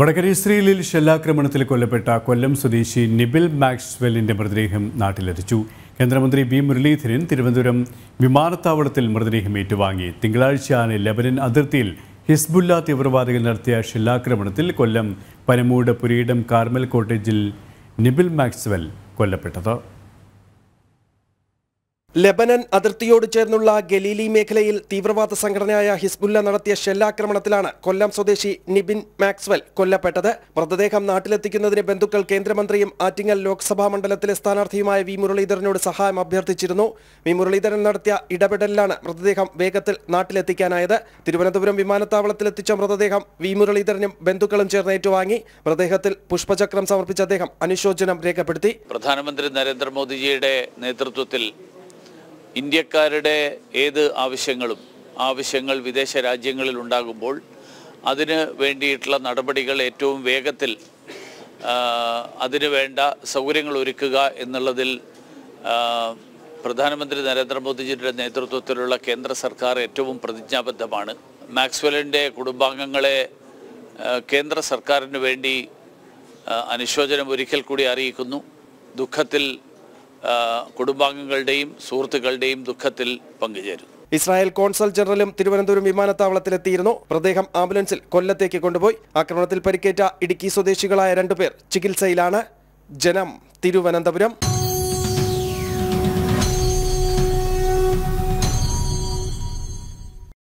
വടക്കരി ഇസ്രയേലിൽ ഷെല്ലാക്രമണത്തിൽ കൊല്ലപ്പെട്ട കൊല്ലം സ്വദേശി നിബിൽ മാക്സ്വെല്ലിന്റെ മൃതദേഹം നാട്ടിലെത്തിച്ചു കേന്ദ്രമന്ത്രി വി മുരളീധരൻ തിരുവനന്തപുരം വിമാനത്താവളത്തിൽ മൃതദേഹം ഏറ്റുവാങ്ങി തിങ്കളാഴ്ചയാണ് ലെബനൻ അതിർത്തിയിൽ ഹിസ്ബുല്ല തീവ്രവാദികൾ നടത്തിയ ഷെല്ലാക്രമണത്തിൽ കൊല്ലം പനമൂട് പുരീടം കാർമൽ കോട്ടേജിൽ നിബിൽ മാക്സ്വെൽ കൊല്ലപ്പെട്ടത് ലെബനൻ അതിർത്തിയോട് ചേർന്നുള്ള ഗലീലി മേഖലയിൽ തീവ്രവാദ സംഘടനയായ ഹിസ്ബുല്ല നടത്തിയ ഷെല്ലാക്രമണത്തിലാണ് കൊല്ലം സ്വദേശി നിബിൻ മാക്സ്വെൽ കൊല്ലപ്പെട്ടത് മൃതദേഹം നാട്ടിലെത്തിക്കുന്നതിന് ബന്ധുക്കൾ കേന്ദ്രമന്ത്രിയും ആറ്റിങ്ങൽ ലോക്സഭാ മണ്ഡലത്തിലെ സ്ഥാനാർത്ഥിയുമായ വി മുരളീധരനോട് സഹായം അഭ്യർത്ഥിച്ചിരുന്നു വി മുരളീധരൻ നടത്തിയ ഇടപെടലിലാണ് മൃതദേഹം വേഗത്തിൽ നാട്ടിലെത്തിക്കാനായത് തിരുവനന്തപുരം വിമാനത്താവളത്തിലെത്തിച്ച മൃതദേഹം വി മുരളീധരനും ബന്ധുക്കളും ചേർന്ന് ഏറ്റുവാങ്ങി മൃതദേഹത്തിൽ പുഷ്പചക്രം സമർപ്പിച്ച അദ്ദേഹം അനുശോചനം രേഖപ്പെടുത്തി പ്രധാനമന്ത്രി നരേന്ദ്രമോദിജിയുടെ നേതൃത്വത്തിൽ ഇന്ത്യക്കാരുടെ ഏത് ആവശ്യങ്ങളും ആവശ്യങ്ങൾ വിദേശ രാജ്യങ്ങളിൽ ഉണ്ടാകുമ്പോൾ അതിന് വേണ്ടിയിട്ടുള്ള നടപടികൾ ഏറ്റവും വേഗത്തിൽ അതിനു വേണ്ട സൗകര്യങ്ങൾ ഒരുക്കുക എന്നുള്ളതിൽ പ്രധാനമന്ത്രി നരേന്ദ്രമോദിജിയുടെ നേതൃത്വത്തിലുള്ള കേന്ദ്ര സർക്കാർ ഏറ്റവും പ്രതിജ്ഞാബദ്ധമാണ് മാക്സ്വെലിൻ്റെ കുടുംബാംഗങ്ങളെ കേന്ദ്ര സർക്കാരിന് വേണ്ടി അനുശോചനം ഒരിക്കൽ കൂടി അറിയിക്കുന്നു ദുഃഖത്തിൽ കുടുംബാംഗങ്ങളുടെയും സുഹൃത്തുക്കളുടെയും ദുഃഖത്തിൽ പങ്കുചേരുന്നു ഇസ്രായേൽ കോൺസൽ ജനറലും തിരുവനന്തപുരം വിമാനത്താവളത്തിലെത്തിയിരുന്നു പ്രദേഹം ആംബുലൻസിൽ കൊല്ലത്തേക്ക് കൊണ്ടുപോയി ആക്രമണത്തിൽ പരിക്കേറ്റ ഇടുക്കി സ്വദേശികളായ രണ്ടുപേർ ചികിത്സയിലാണ് ജനം തിരുവനന്തപുരം